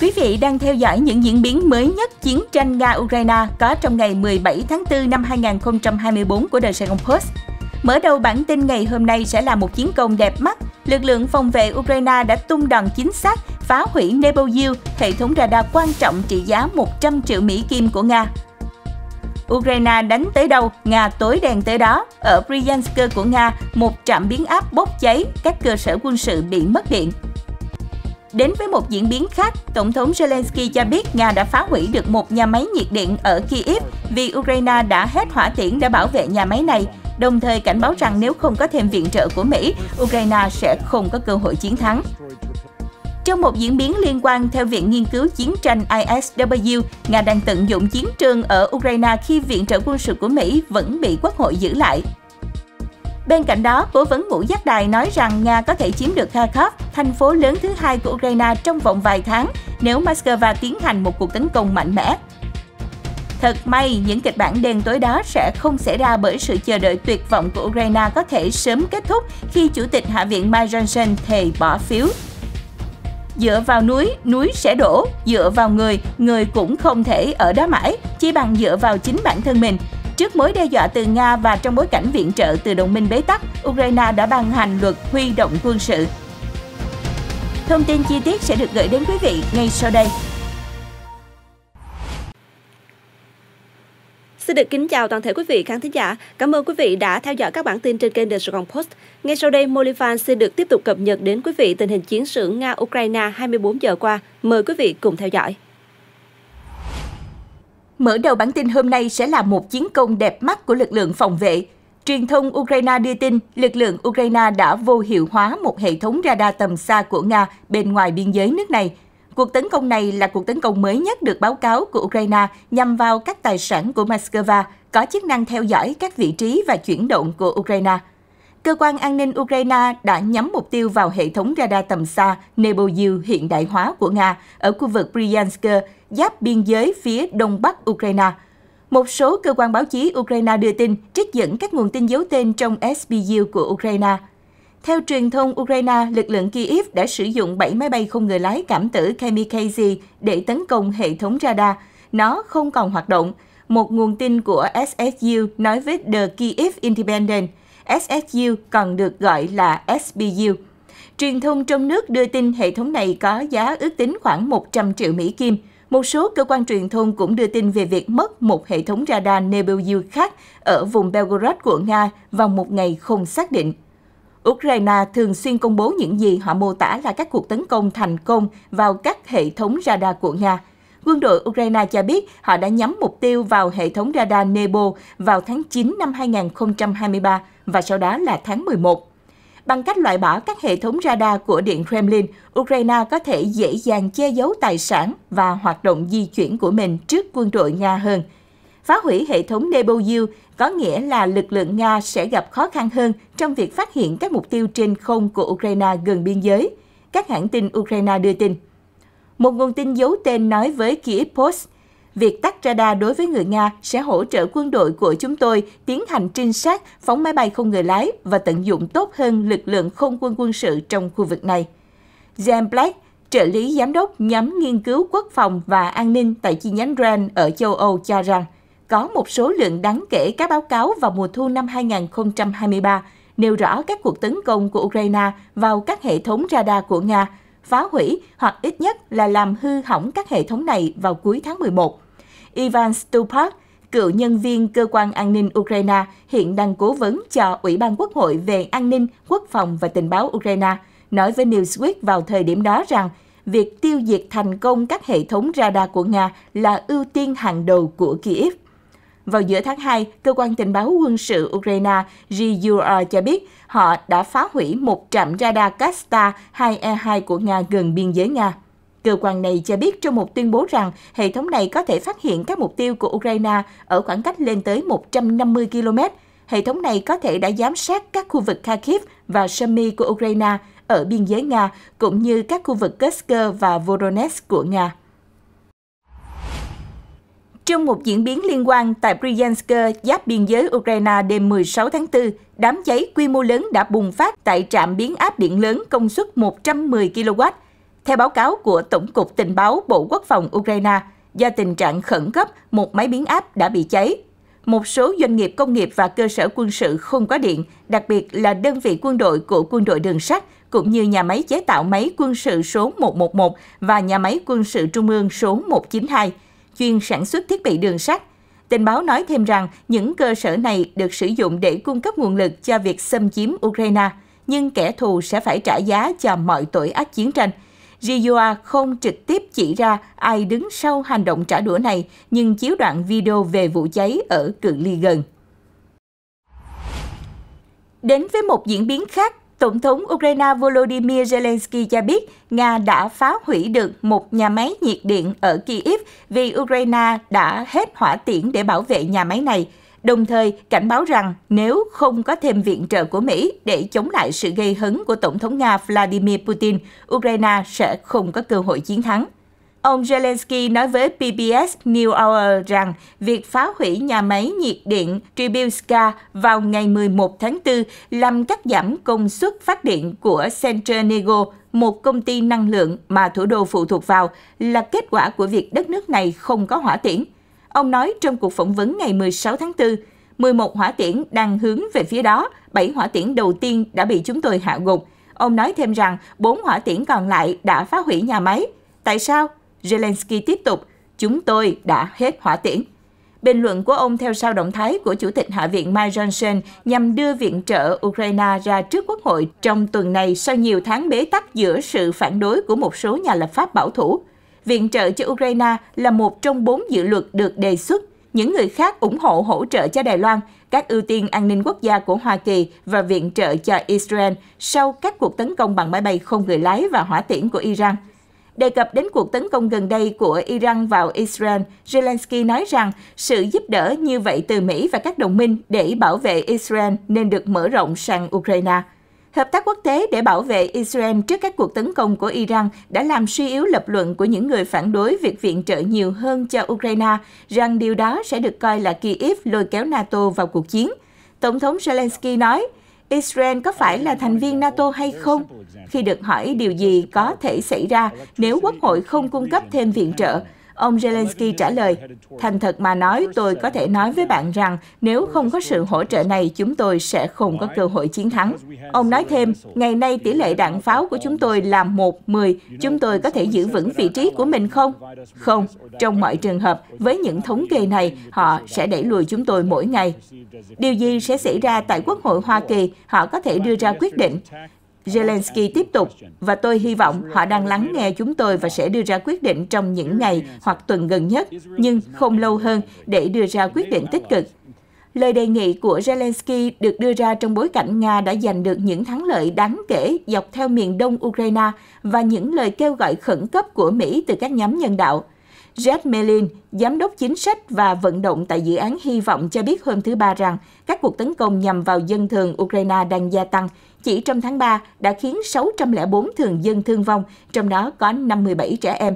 Quý vị đang theo dõi những diễn biến mới nhất chiến tranh Nga-Ukraine có trong ngày 17 tháng 4 năm 2024 của The Saigon Post. Mở đầu bản tin ngày hôm nay sẽ là một chiến công đẹp mắt. Lực lượng phòng vệ Ukraine đã tung đòn chính xác phá hủy Nebozil, hệ thống radar quan trọng trị giá 100 triệu Mỹ Kim của Nga. Ukraine đánh tới đâu, Nga tối đèn tới đó. Ở Bryansk của Nga, một trạm biến áp bốc cháy, các cơ sở quân sự bị mất điện. Đến với một diễn biến khác, Tổng thống Zelensky cho biết Nga đã phá hủy được một nhà máy nhiệt điện ở Kyiv vì Ukraine đã hết hỏa tiễn để bảo vệ nhà máy này, đồng thời cảnh báo rằng nếu không có thêm viện trợ của Mỹ, Ukraine sẽ không có cơ hội chiến thắng. Trong một diễn biến liên quan theo Viện Nghiên cứu Chiến tranh ISW, Nga đang tận dụng chiến trường ở Ukraine khi viện trợ quân sự của Mỹ vẫn bị quốc hội giữ lại. Bên cạnh đó, cố vấn ngũ giác đài nói rằng Nga có thể chiếm được Kharkov, thành phố lớn thứ hai của Ukraine trong vòng vài tháng nếu Moscow tiến hành một cuộc tấn công mạnh mẽ. Thật may, những kịch bản đen tối đó sẽ không xảy ra bởi sự chờ đợi tuyệt vọng của Ukraine có thể sớm kết thúc khi Chủ tịch Hạ viện Mike Johnson thề bỏ phiếu. Dựa vào núi, núi sẽ đổ, dựa vào người, người cũng không thể ở đó mãi, chỉ bằng dựa vào chính bản thân mình. Trước mối đe dọa từ Nga và trong bối cảnh viện trợ từ đồng minh bế tắc, Ukraine đã ban hành luật huy động quân sự. Thông tin chi tiết sẽ được gửi đến quý vị ngay sau đây. Xin được kính chào toàn thể quý vị khán thính giả. Cảm ơn quý vị đã theo dõi các bản tin trên kênh The Sài Post. Ngay sau đây, Molifan xin được tiếp tục cập nhật đến quý vị tình hình chiến sự Nga-Ukraine 24 giờ qua. Mời quý vị cùng theo dõi. Mở đầu bản tin hôm nay sẽ là một chiến công đẹp mắt của lực lượng phòng vệ. Truyền thông Ukraine đưa tin lực lượng Ukraine đã vô hiệu hóa một hệ thống radar tầm xa của Nga bên ngoài biên giới nước này. Cuộc tấn công này là cuộc tấn công mới nhất được báo cáo của Ukraine nhằm vào các tài sản của Moscow, có chức năng theo dõi các vị trí và chuyển động của Ukraine. Cơ quan an ninh Ukraine đã nhắm mục tiêu vào hệ thống radar tầm xa Nebozil hiện đại hóa của Nga ở khu vực Bryansk giáp biên giới phía đông bắc Ukraine. Một số cơ quan báo chí Ukraine đưa tin trích dẫn các nguồn tin giấu tên trong SBU của Ukraine. Theo truyền thông Ukraine, lực lượng Kyiv đã sử dụng 7 máy bay không người lái cảm tử Kamikaze để tấn công hệ thống radar. Nó không còn hoạt động. Một nguồn tin của SSU nói với The Kyiv Independent, SSU còn được gọi là SBU. Truyền thông trong nước đưa tin hệ thống này có giá ước tính khoảng 100 triệu Mỹ Kim – một số cơ quan truyền thông cũng đưa tin về việc mất một hệ thống radar Nebelyu khác ở vùng Belgorod của Nga vào một ngày không xác định. Ukraine thường xuyên công bố những gì họ mô tả là các cuộc tấn công thành công vào các hệ thống radar của Nga. Quân đội Ukraine cho biết họ đã nhắm mục tiêu vào hệ thống radar Nebo vào tháng 9 năm 2023 và sau đó là tháng 11. Bằng cách loại bỏ các hệ thống radar của Điện Kremlin, Ukraine có thể dễ dàng che giấu tài sản và hoạt động di chuyển của mình trước quân đội Nga hơn. Phá hủy hệ thống Nebozil có nghĩa là lực lượng Nga sẽ gặp khó khăn hơn trong việc phát hiện các mục tiêu trên không của Ukraine gần biên giới, các hãng tin Ukraine đưa tin. Một nguồn tin giấu tên nói với Kyiv Post việc tắt radar đối với người Nga sẽ hỗ trợ quân đội của chúng tôi tiến hành trinh sát, phóng máy bay không người lái và tận dụng tốt hơn lực lượng không quân quân sự trong khu vực này. James Black, trợ lý giám đốc nhóm nghiên cứu quốc phòng và an ninh tại chi nhánh Rand ở châu Âu cho rằng, có một số lượng đáng kể các báo cáo vào mùa thu năm 2023 nêu rõ các cuộc tấn công của Ukraine vào các hệ thống radar của Nga phá hủy hoặc ít nhất là làm hư hỏng các hệ thống này vào cuối tháng 11. Ivan Stupak, cựu nhân viên cơ quan an ninh Ukraine, hiện đang cố vấn cho Ủy ban Quốc hội về an ninh, quốc phòng và tình báo Ukraine, nói với Newsweek vào thời điểm đó rằng việc tiêu diệt thành công các hệ thống radar của Nga là ưu tiên hàng đầu của Kiev. Vào giữa tháng 2, cơ quan tình báo quân sự Ukraine GUR cho biết họ đã phá hủy một trạm radar Kasta 2E2 của Nga gần biên giới Nga. Cơ quan này cho biết trong một tuyên bố rằng hệ thống này có thể phát hiện các mục tiêu của Ukraine ở khoảng cách lên tới 150 km. Hệ thống này có thể đã giám sát các khu vực Kharkiv và Sumy của Ukraine ở biên giới Nga, cũng như các khu vực Kursk và Voronezh của Nga. Trong một diễn biến liên quan tại Bryansk, giáp biên giới Ukraine đêm 16 tháng 4, đám cháy quy mô lớn đã bùng phát tại trạm biến áp điện lớn công suất 110 kW. Theo báo cáo của Tổng cục Tình báo Bộ Quốc phòng Ukraine, do tình trạng khẩn cấp, một máy biến áp đã bị cháy. Một số doanh nghiệp công nghiệp và cơ sở quân sự không có điện, đặc biệt là đơn vị quân đội của quân đội đường sắt, cũng như nhà máy chế tạo máy quân sự số 111 và nhà máy quân sự trung ương số 192 chuyên sản xuất thiết bị đường sắt. Tình báo nói thêm rằng những cơ sở này được sử dụng để cung cấp nguồn lực cho việc xâm chiếm Ukraine, nhưng kẻ thù sẽ phải trả giá cho mọi tội ác chiến tranh. Riyua không trực tiếp chỉ ra ai đứng sau hành động trả đũa này, nhưng chiếu đoạn video về vụ cháy ở cự ly gần. Đến với một diễn biến khác, Tổng thống Ukraine Volodymyr Zelensky cho biết Nga đã phá hủy được một nhà máy nhiệt điện ở Kyiv vì Ukraine đã hết hỏa tiễn để bảo vệ nhà máy này, đồng thời cảnh báo rằng nếu không có thêm viện trợ của Mỹ để chống lại sự gây hấn của Tổng thống Nga Vladimir Putin, Ukraine sẽ không có cơ hội chiến thắng. Ông Zelensky nói với PBS New Hour rằng việc phá hủy nhà máy nhiệt điện Tribulska vào ngày 11 tháng 4 làm cắt giảm công suất phát điện của Centrenego, một công ty năng lượng mà thủ đô phụ thuộc vào, là kết quả của việc đất nước này không có hỏa tiễn. Ông nói trong cuộc phỏng vấn ngày 16 tháng 4, 11 hỏa tiễn đang hướng về phía đó, 7 hỏa tiễn đầu tiên đã bị chúng tôi hạ gục. Ông nói thêm rằng 4 hỏa tiễn còn lại đã phá hủy nhà máy. Tại sao? Zelensky tiếp tục, chúng tôi đã hết hỏa tiễn. Bình luận của ông theo sau động thái của Chủ tịch Hạ viện Mike Johnson nhằm đưa viện trợ Ukraine ra trước Quốc hội trong tuần này sau nhiều tháng bế tắc giữa sự phản đối của một số nhà lập pháp bảo thủ. Viện trợ cho Ukraine là một trong bốn dự luật được đề xuất. Những người khác ủng hộ hỗ trợ cho Đài Loan, các ưu tiên an ninh quốc gia của Hoa Kỳ và viện trợ cho Israel sau các cuộc tấn công bằng máy bay không người lái và hỏa tiễn của Iran – Đề cập đến cuộc tấn công gần đây của Iran vào Israel, Zelensky nói rằng sự giúp đỡ như vậy từ Mỹ và các đồng minh để bảo vệ Israel nên được mở rộng sang Ukraine. Hợp tác quốc tế để bảo vệ Israel trước các cuộc tấn công của Iran đã làm suy yếu lập luận của những người phản đối việc viện trợ nhiều hơn cho Ukraine, rằng điều đó sẽ được coi là Kiev lôi kéo NATO vào cuộc chiến. Tổng thống Zelensky nói, Israel có phải là thành viên NATO hay không? khi được hỏi điều gì có thể xảy ra nếu Quốc hội không cung cấp thêm viện trợ. Ông Zelensky trả lời, thành thật mà nói tôi có thể nói với bạn rằng nếu không có sự hỗ trợ này chúng tôi sẽ không có cơ hội chiến thắng. Ông nói thêm, ngày nay tỷ lệ đạn pháo của chúng tôi là 1-10, chúng tôi có thể giữ vững vị trí của mình không? Không, trong mọi trường hợp, với những thống kê này, họ sẽ đẩy lùi chúng tôi mỗi ngày. Điều gì sẽ xảy ra tại Quốc hội Hoa Kỳ, họ có thể đưa ra quyết định. Zelensky tiếp tục, và tôi hy vọng họ đang lắng nghe chúng tôi và sẽ đưa ra quyết định trong những ngày hoặc tuần gần nhất, nhưng không lâu hơn để đưa ra quyết định tích cực. Lời đề nghị của Zelensky được đưa ra trong bối cảnh Nga đã giành được những thắng lợi đáng kể dọc theo miền đông Ukraine và những lời kêu gọi khẩn cấp của Mỹ từ các nhóm nhân đạo – Jeff Melin, giám đốc chính sách và vận động tại dự án Hy vọng cho biết hôm thứ Ba rằng các cuộc tấn công nhằm vào dân thường Ukraine đang gia tăng. Chỉ trong tháng 3 đã khiến 604 thường dân thương vong, trong đó có 57 trẻ em.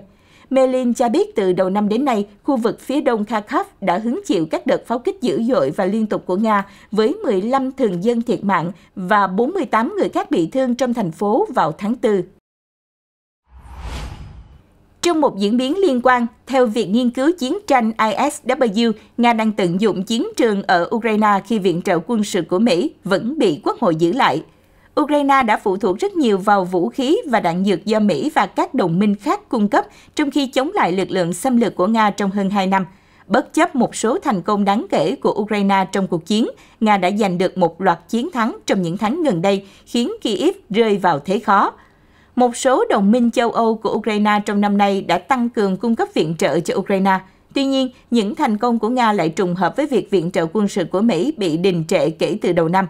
Melin cho biết từ đầu năm đến nay, khu vực phía đông Kharkov đã hứng chịu các đợt pháo kích dữ dội và liên tục của Nga, với 15 thường dân thiệt mạng và 48 người khác bị thương trong thành phố vào tháng 4. Trong một diễn biến liên quan, theo Viện Nghiên cứu Chiến tranh ISW, Nga đang tận dụng chiến trường ở Ukraine khi viện trợ quân sự của Mỹ vẫn bị quốc hội giữ lại. Ukraine đã phụ thuộc rất nhiều vào vũ khí và đạn dược do Mỹ và các đồng minh khác cung cấp trong khi chống lại lực lượng xâm lược của Nga trong hơn 2 năm. Bất chấp một số thành công đáng kể của Ukraine trong cuộc chiến, Nga đã giành được một loạt chiến thắng trong những tháng gần đây, khiến Kyiv rơi vào thế khó – một số đồng minh châu Âu của Ukraine trong năm nay đã tăng cường cung cấp viện trợ cho Ukraine. Tuy nhiên, những thành công của Nga lại trùng hợp với việc viện trợ quân sự của Mỹ bị đình trệ kể từ đầu năm.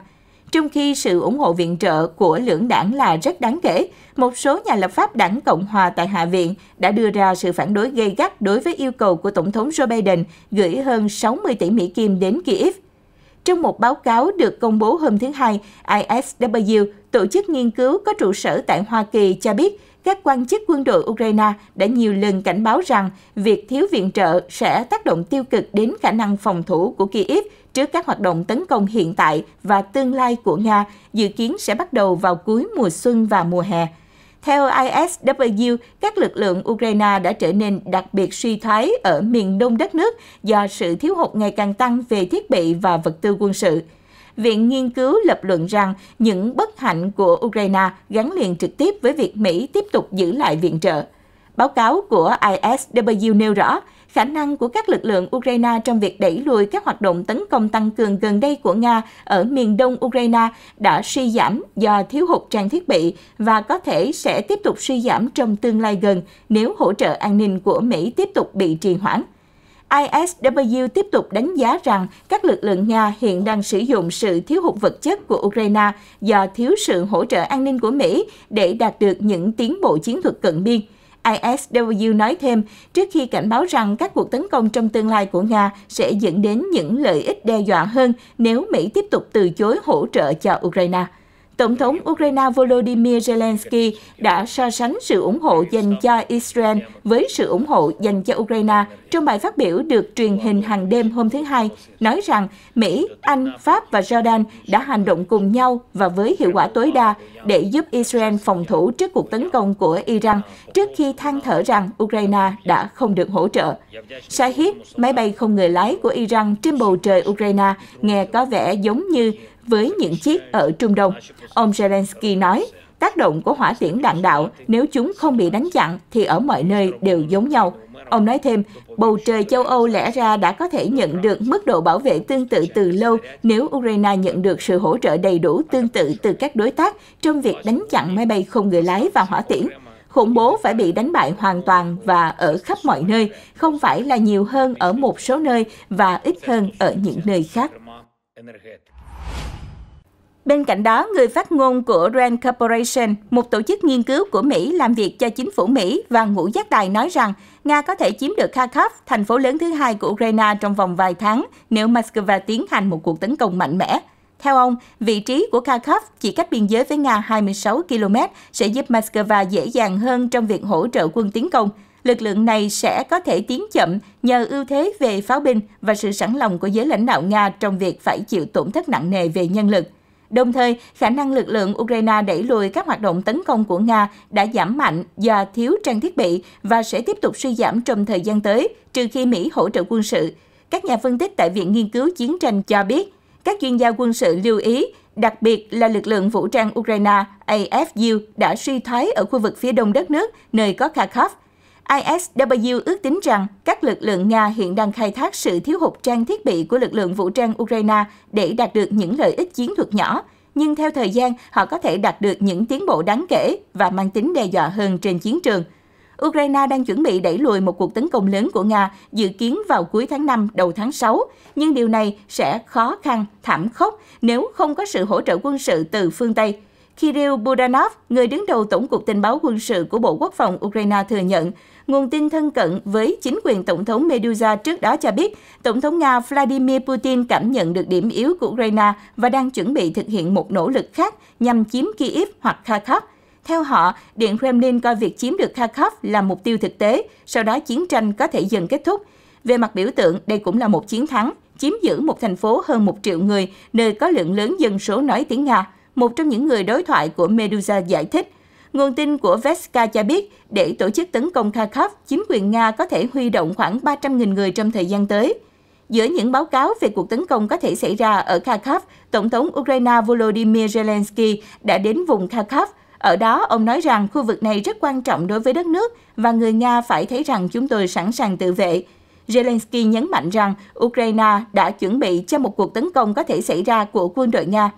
Trong khi sự ủng hộ viện trợ của lưỡng đảng là rất đáng kể, một số nhà lập pháp đảng Cộng hòa tại Hạ viện đã đưa ra sự phản đối gây gắt đối với yêu cầu của Tổng thống Joe Biden gửi hơn 60 tỷ Mỹ Kim đến Kyiv. Trong một báo cáo được công bố hôm thứ Hai, ISW tổ chức nghiên cứu có trụ sở tại Hoa Kỳ cho biết các quan chức quân đội Ukraine đã nhiều lần cảnh báo rằng việc thiếu viện trợ sẽ tác động tiêu cực đến khả năng phòng thủ của Kyiv trước các hoạt động tấn công hiện tại và tương lai của Nga, dự kiến sẽ bắt đầu vào cuối mùa xuân và mùa hè. Theo ISW, các lực lượng Ukraine đã trở nên đặc biệt suy thoái ở miền đông đất nước do sự thiếu hụt ngày càng tăng về thiết bị và vật tư quân sự. Viện nghiên cứu lập luận rằng những bất hạnh của Ukraine gắn liền trực tiếp với việc Mỹ tiếp tục giữ lại viện trợ. Báo cáo của ISW nêu rõ, khả năng của các lực lượng Ukraine trong việc đẩy lùi các hoạt động tấn công tăng cường gần đây của Nga ở miền đông Ukraine đã suy giảm do thiếu hụt trang thiết bị và có thể sẽ tiếp tục suy giảm trong tương lai gần nếu hỗ trợ an ninh của Mỹ tiếp tục bị trì hoãn. ISW tiếp tục đánh giá rằng các lực lượng Nga hiện đang sử dụng sự thiếu hụt vật chất của Ukraine do thiếu sự hỗ trợ an ninh của Mỹ để đạt được những tiến bộ chiến thuật cận biên. ISW nói thêm trước khi cảnh báo rằng các cuộc tấn công trong tương lai của Nga sẽ dẫn đến những lợi ích đe dọa hơn nếu Mỹ tiếp tục từ chối hỗ trợ cho Ukraine. Tổng thống Ukraine Volodymyr Zelensky đã so sánh sự ủng hộ dành cho Israel với sự ủng hộ dành cho Ukraine trong bài phát biểu được truyền hình hàng đêm hôm thứ Hai, nói rằng Mỹ, Anh, Pháp và Jordan đã hành động cùng nhau và với hiệu quả tối đa để giúp Israel phòng thủ trước cuộc tấn công của Iran trước khi than thở rằng Ukraine đã không được hỗ trợ. Shahid, máy bay không người lái của Iran trên bầu trời Ukraine, nghe có vẻ giống như với những chiếc ở Trung Đông. Ông Zelensky nói, tác động của hỏa tiễn đạn đạo nếu chúng không bị đánh chặn thì ở mọi nơi đều giống nhau. Ông nói thêm, bầu trời châu Âu lẽ ra đã có thể nhận được mức độ bảo vệ tương tự từ lâu nếu Ukraine nhận được sự hỗ trợ đầy đủ tương tự từ các đối tác trong việc đánh chặn máy bay không người lái và hỏa tiễn. Khủng bố phải bị đánh bại hoàn toàn và ở khắp mọi nơi, không phải là nhiều hơn ở một số nơi và ít hơn ở những nơi khác. Bên cạnh đó, người phát ngôn của Rand Corporation, một tổ chức nghiên cứu của Mỹ làm việc cho chính phủ Mỹ và ngũ giác đài nói rằng Nga có thể chiếm được Kharkov, thành phố lớn thứ hai của Ukraine trong vòng vài tháng nếu Moscow tiến hành một cuộc tấn công mạnh mẽ. Theo ông, vị trí của Kharkov chỉ cách biên giới với Nga 26 km sẽ giúp Moscow dễ dàng hơn trong việc hỗ trợ quân tiến công. Lực lượng này sẽ có thể tiến chậm nhờ ưu thế về pháo binh và sự sẵn lòng của giới lãnh đạo Nga trong việc phải chịu tổn thất nặng nề về nhân lực. Đồng thời, khả năng lực lượng Ukraine đẩy lùi các hoạt động tấn công của Nga đã giảm mạnh do thiếu trang thiết bị và sẽ tiếp tục suy giảm trong thời gian tới, trừ khi Mỹ hỗ trợ quân sự. Các nhà phân tích tại Viện Nghiên cứu Chiến tranh cho biết, các chuyên gia quân sự lưu ý, đặc biệt là lực lượng vũ trang Ukraine AFU đã suy thoái ở khu vực phía đông đất nước, nơi có Kharkov, ISW ước tính rằng các lực lượng Nga hiện đang khai thác sự thiếu hụt trang thiết bị của lực lượng vũ trang Ukraine để đạt được những lợi ích chiến thuật nhỏ, nhưng theo thời gian họ có thể đạt được những tiến bộ đáng kể và mang tính đe dọa hơn trên chiến trường. Ukraine đang chuẩn bị đẩy lùi một cuộc tấn công lớn của Nga dự kiến vào cuối tháng 5 đầu tháng 6, nhưng điều này sẽ khó khăn, thảm khốc nếu không có sự hỗ trợ quân sự từ phương Tây. Kirill Budanov, người đứng đầu Tổng cục Tình báo quân sự của Bộ Quốc phòng Ukraine thừa nhận, Nguồn tin thân cận với chính quyền Tổng thống Medusa trước đó cho biết, Tổng thống Nga Vladimir Putin cảm nhận được điểm yếu của Ukraine và đang chuẩn bị thực hiện một nỗ lực khác nhằm chiếm Kyiv hoặc Kharkov. Theo họ, Điện Kremlin coi việc chiếm được Kharkov là mục tiêu thực tế, sau đó chiến tranh có thể dần kết thúc. Về mặt biểu tượng, đây cũng là một chiến thắng, chiếm giữ một thành phố hơn một triệu người, nơi có lượng lớn dân số nói tiếng Nga. Một trong những người đối thoại của Medusa giải thích, Nguồn tin của Veska cho biết, để tổ chức tấn công Kharkov, chính quyền Nga có thể huy động khoảng 300.000 người trong thời gian tới. Giữa những báo cáo về cuộc tấn công có thể xảy ra ở Kharkov, Tổng thống Ukraine Volodymyr Zelensky đã đến vùng Kharkov. Ở đó, ông nói rằng khu vực này rất quan trọng đối với đất nước và người Nga phải thấy rằng chúng tôi sẵn sàng tự vệ. Zelensky nhấn mạnh rằng Ukraine đã chuẩn bị cho một cuộc tấn công có thể xảy ra của quân đội Nga.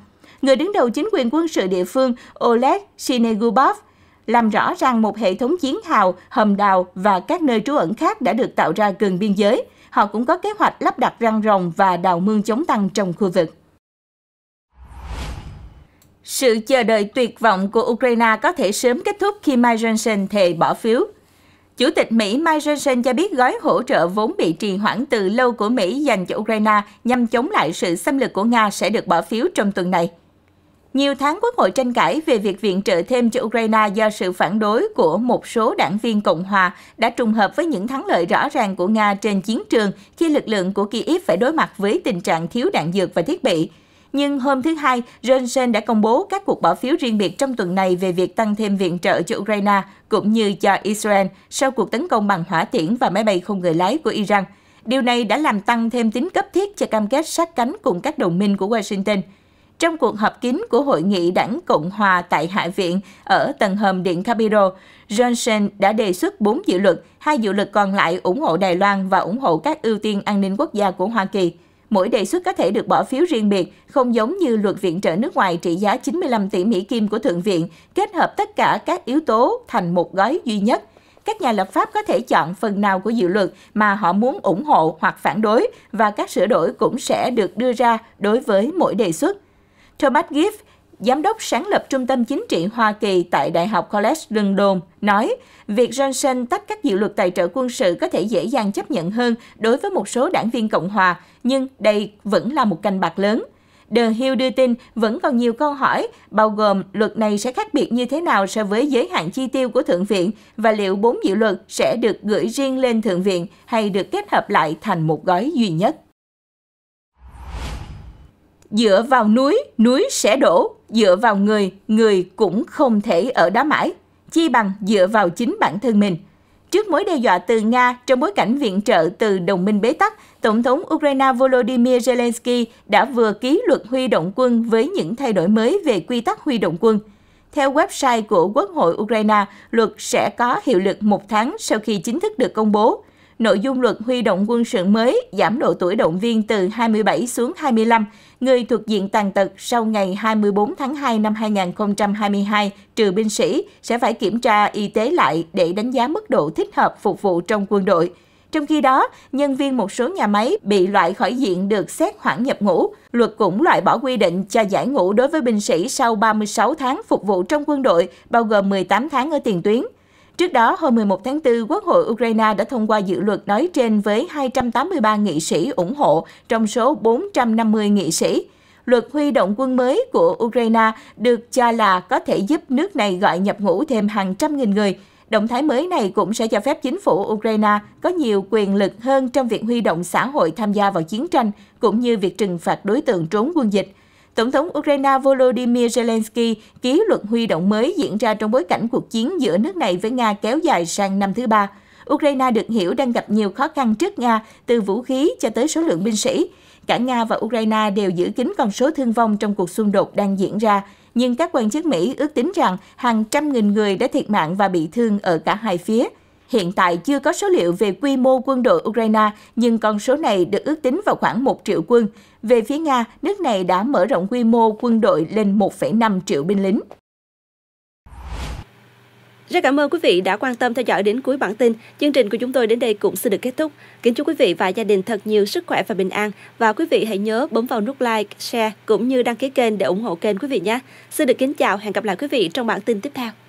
Người đứng đầu chính quyền quân sự địa phương Oleg Sinegubov làm rõ rằng một hệ thống chiến hào, hầm đào và các nơi trú ẩn khác đã được tạo ra gần biên giới. Họ cũng có kế hoạch lắp đặt răng rồng và đào mương chống tăng trong khu vực. Sự chờ đợi tuyệt vọng của Ukraine có thể sớm kết thúc khi Mike Johnson thề bỏ phiếu. Chủ tịch Mỹ Mike Johnson cho biết gói hỗ trợ vốn bị trì hoãn từ lâu của Mỹ dành cho Ukraine nhằm chống lại sự xâm lược của Nga sẽ được bỏ phiếu trong tuần này. Nhiều tháng quốc hội tranh cãi về việc viện trợ thêm cho Ukraine do sự phản đối của một số đảng viên Cộng hòa đã trùng hợp với những thắng lợi rõ ràng của Nga trên chiến trường khi lực lượng của Kyiv phải đối mặt với tình trạng thiếu đạn dược và thiết bị. Nhưng hôm thứ Hai, Johnson đã công bố các cuộc bỏ phiếu riêng biệt trong tuần này về việc tăng thêm viện trợ cho Ukraine cũng như cho Israel sau cuộc tấn công bằng hỏa tiễn và máy bay không người lái của Iran. Điều này đã làm tăng thêm tính cấp thiết cho cam kết sát cánh cùng các đồng minh của Washington – trong cuộc họp kín của Hội nghị đảng Cộng Hòa tại Hạ viện ở tầng hầm Điện Capitol, Johnson đã đề xuất 4 dự luật, hai dự luật còn lại ủng hộ Đài Loan và ủng hộ các ưu tiên an ninh quốc gia của Hoa Kỳ. Mỗi đề xuất có thể được bỏ phiếu riêng biệt, không giống như luật viện trợ nước ngoài trị giá 95 tỷ Mỹ Kim của Thượng viện, kết hợp tất cả các yếu tố thành một gói duy nhất – các nhà lập pháp có thể chọn phần nào của dự luật mà họ muốn ủng hộ hoặc phản đối và các sửa đổi cũng sẽ được đưa ra đối với mỗi đề xuất. Thomas Giff, giám đốc sáng lập Trung tâm Chính trị Hoa Kỳ tại Đại học College London, nói việc Johnson tách các dự luật tài trợ quân sự có thể dễ dàng chấp nhận hơn đối với một số đảng viên Cộng hòa, nhưng đây vẫn là một canh bạc lớn. The Hill đưa tin vẫn còn nhiều câu hỏi, bao gồm luật này sẽ khác biệt như thế nào so với giới hạn chi tiêu của Thượng viện và liệu bốn dự luật sẽ được gửi riêng lên Thượng viện hay được kết hợp lại thành một gói duy nhất dựa vào núi, núi sẽ đổ, dựa vào người, người cũng không thể ở đó mãi, chi bằng dựa vào chính bản thân mình. Trước mối đe dọa từ Nga trong bối cảnh viện trợ từ đồng minh bế tắc, Tổng thống Ukraine Volodymyr Zelensky đã vừa ký luật huy động quân với những thay đổi mới về quy tắc huy động quân. Theo website của Quốc hội Ukraine, luật sẽ có hiệu lực một tháng sau khi chính thức được công bố. Nội dung luật huy động quân sự mới giảm độ tuổi động viên từ 27 xuống 25, người thuộc diện tàn tật sau ngày 24 tháng 2 năm 2022 trừ binh sĩ sẽ phải kiểm tra y tế lại để đánh giá mức độ thích hợp phục vụ trong quân đội. Trong khi đó, nhân viên một số nhà máy bị loại khỏi diện được xét hoãn nhập ngũ. Luật cũng loại bỏ quy định cho giải ngũ đối với binh sĩ sau 36 tháng phục vụ trong quân đội, bao gồm 18 tháng ở tiền tuyến. Trước đó, hôm 11 tháng 4, Quốc hội Ukraine đã thông qua dự luật nói trên với 283 nghị sĩ ủng hộ trong số 450 nghị sĩ. Luật huy động quân mới của Ukraine được cho là có thể giúp nước này gọi nhập ngũ thêm hàng trăm nghìn người. Động thái mới này cũng sẽ cho phép chính phủ Ukraine có nhiều quyền lực hơn trong việc huy động xã hội tham gia vào chiến tranh, cũng như việc trừng phạt đối tượng trốn quân dịch – Tổng thống Ukraine Volodymyr Zelensky ký luật huy động mới diễn ra trong bối cảnh cuộc chiến giữa nước này với Nga kéo dài sang năm thứ ba. Ukraine được hiểu đang gặp nhiều khó khăn trước Nga, từ vũ khí cho tới số lượng binh sĩ. Cả Nga và Ukraine đều giữ kín con số thương vong trong cuộc xung đột đang diễn ra, nhưng các quan chức Mỹ ước tính rằng hàng trăm nghìn người đã thiệt mạng và bị thương ở cả hai phía. Hiện tại chưa có số liệu về quy mô quân đội Ukraine, nhưng con số này được ước tính vào khoảng 1 triệu quân. Về phía Nga, nước này đã mở rộng quy mô quân đội lên 1,5 triệu binh lính. Rất cảm ơn quý vị đã quan tâm theo dõi đến cuối bản tin. Chương trình của chúng tôi đến đây cũng xin được kết thúc. Kính chúc quý vị và gia đình thật nhiều sức khỏe và bình an. Và quý vị hãy nhớ bấm vào nút like, share cũng như đăng ký kênh để ủng hộ kênh quý vị nhé. Xin được kính chào, hẹn gặp lại quý vị trong bản tin tiếp theo.